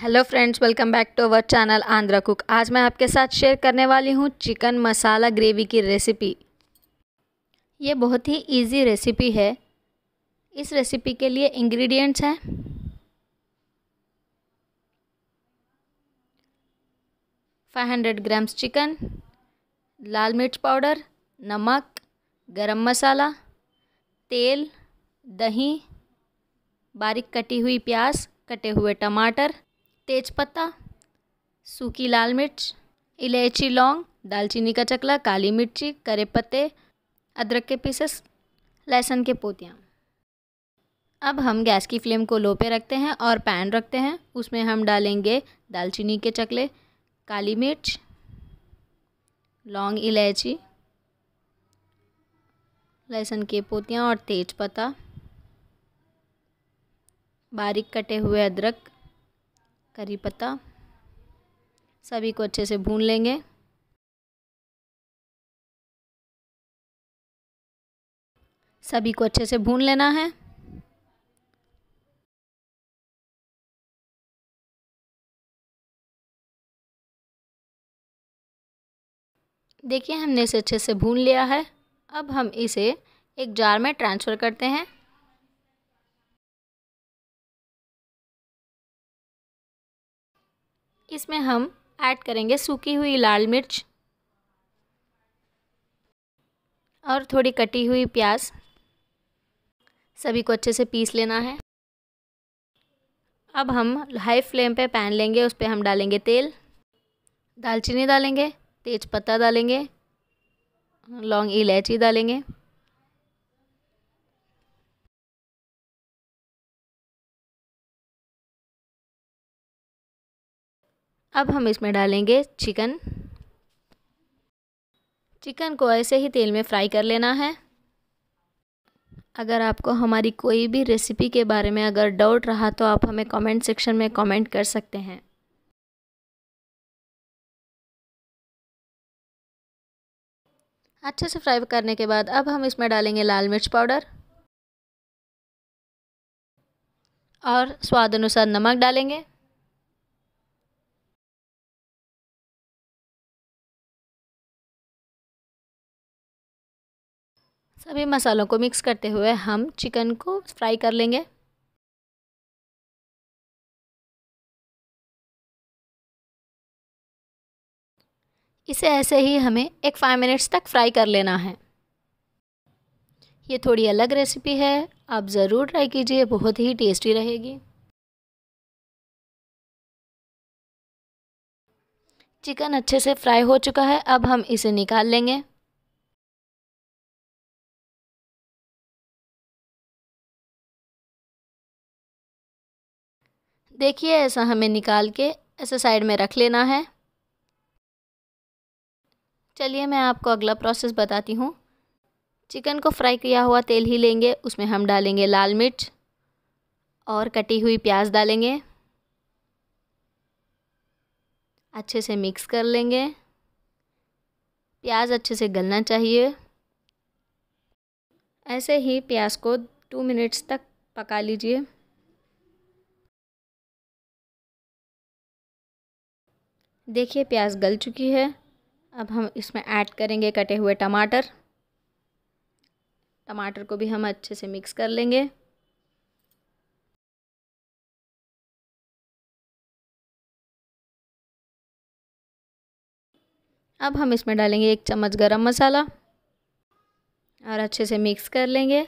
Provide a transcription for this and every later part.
hello friends welcome back to our channel Andhra cook आज मैं आपके साथ शेयर करने वाली हूँ चिकन मसाला ग्रेवी की रेसिपी ये बहुत ही इजी रेसिपी है इस रेसिपी के लिए इंग्रेडिएंट्स हैं फाइव हंड्रेड ग्राम्स चिकन लाल मिर्च पाउडर नमक गरम मसाला तेल दही बारीक कटी हुई प्याज कटे हुए टमाटर तेजपत्ता सूखी लाल मिर्च इलायची लौंग दालचीनी का चकला काली मिर्ची करे पत्ते अदरक के पीसेस लहसुन के पोतियाँ अब हम गैस की फ्लेम को लो पे रखते हैं और पैन रखते हैं उसमें हम डालेंगे दालचीनी के चकले काली मिर्च लौंग इलायची लहसुन के पोतियाँ और तेज पत्ता बारीक कटे हुए अदरक करी पत्ता सभी को अच्छे से भून लेंगे सभी को अच्छे से भून लेना है देखिए हमने इसे अच्छे से भून लिया है अब हम इसे एक जार में ट्रांसफ़र करते हैं इसमें हम ऐड करेंगे सूखी हुई लाल मिर्च और थोड़ी कटी हुई प्याज सभी को अच्छे से पीस लेना है अब हम हाई फ्लेम पे पैन लेंगे उस पर हम डालेंगे तेल दालचीनी डालेंगे तेज पत्ता डालेंगे लौंग इलायची डालेंगे अब हम इसमें डालेंगे चिकन चिकन को ऐसे ही तेल में फ्राई कर लेना है अगर आपको हमारी कोई भी रेसिपी के बारे में अगर डाउट रहा तो आप हमें कमेंट सेक्शन में कमेंट कर सकते हैं अच्छे से फ्राई करने के बाद अब हम इसमें डालेंगे लाल मिर्च पाउडर और स्वाद अनुसार नमक डालेंगे सभी मसालों को मिक्स करते हुए हम चिकन को फ्राई कर लेंगे इसे ऐसे ही हमें एक फाइव मिनट्स तक फ्राई कर लेना है ये थोड़ी अलग रेसिपी है आप ज़रूर ट्राई कीजिए बहुत ही टेस्टी रहेगी चिकन अच्छे से फ्राई हो चुका है अब हम इसे निकाल लेंगे देखिए ऐसा हमें निकाल के ऐसे साइड में रख लेना है चलिए मैं आपको अगला प्रोसेस बताती हूँ चिकन को फ्राई किया हुआ तेल ही लेंगे उसमें हम डालेंगे लाल मिर्च और कटी हुई प्याज डालेंगे अच्छे से मिक्स कर लेंगे प्याज अच्छे से गलना चाहिए ऐसे ही प्याज को टू मिनट्स तक पका लीजिए देखिए प्याज गल चुकी है अब हम इसमें ऐड करेंगे कटे हुए टमाटर टमाटर को भी हम अच्छे से मिक्स कर लेंगे अब हम इसमें डालेंगे एक चम्मच गरम मसाला और अच्छे से मिक्स कर लेंगे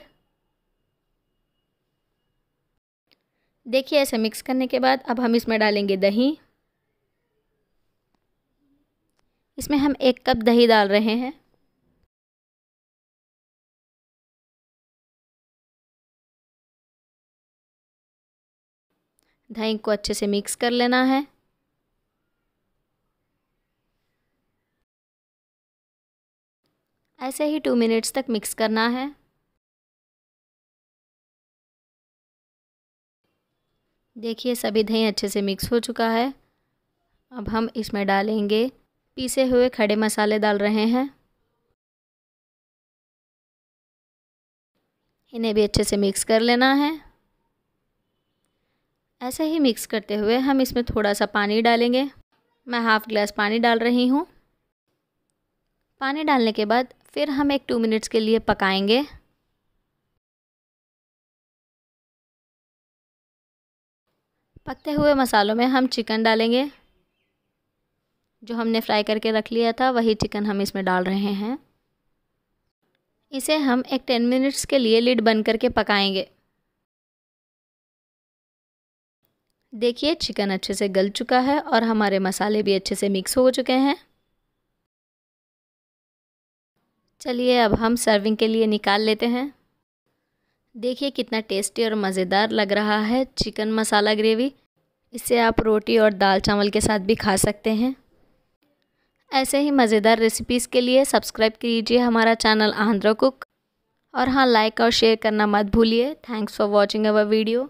देखिए ऐसे मिक्स करने के बाद अब हम इसमें डालेंगे दही इसमें हम एक कप दही डाल रहे हैं दही को अच्छे से मिक्स कर लेना है ऐसे ही टू मिनट्स तक मिक्स करना है देखिए सभी दही अच्छे से मिक्स हो चुका है अब हम इसमें डालेंगे पीसे हुए खड़े मसाले डाल रहे हैं इन्हें भी अच्छे से मिक्स कर लेना है ऐसे ही मिक्स करते हुए हम इसमें थोड़ा सा पानी डालेंगे मैं हाफ़ ग्लास पानी डाल रही हूँ पानी डालने के बाद फिर हम एक टू मिनट्स के लिए पकाएंगे पकते हुए मसालों में हम चिकन डालेंगे जो हमने फ्राई करके रख लिया था वही चिकन हम इसमें डाल रहे हैं इसे हम एक टेन मिनट्स के लिए लिड बंद करके पकाएंगे देखिए चिकन अच्छे से गल चुका है और हमारे मसाले भी अच्छे से मिक्स हो चुके हैं चलिए अब हम सर्विंग के लिए निकाल लेते हैं देखिए कितना टेस्टी और मज़ेदार लग रहा है चिकन मसाला ग्रेवी इसे आप रोटी और दाल चावल के साथ भी खा सकते हैं ऐसे ही मज़ेदार रेसिपीज़ के लिए सब्सक्राइब कीजिए हमारा चैनल आंध्रा कुक और हाँ लाइक और शेयर करना मत भूलिए thanks for watching our video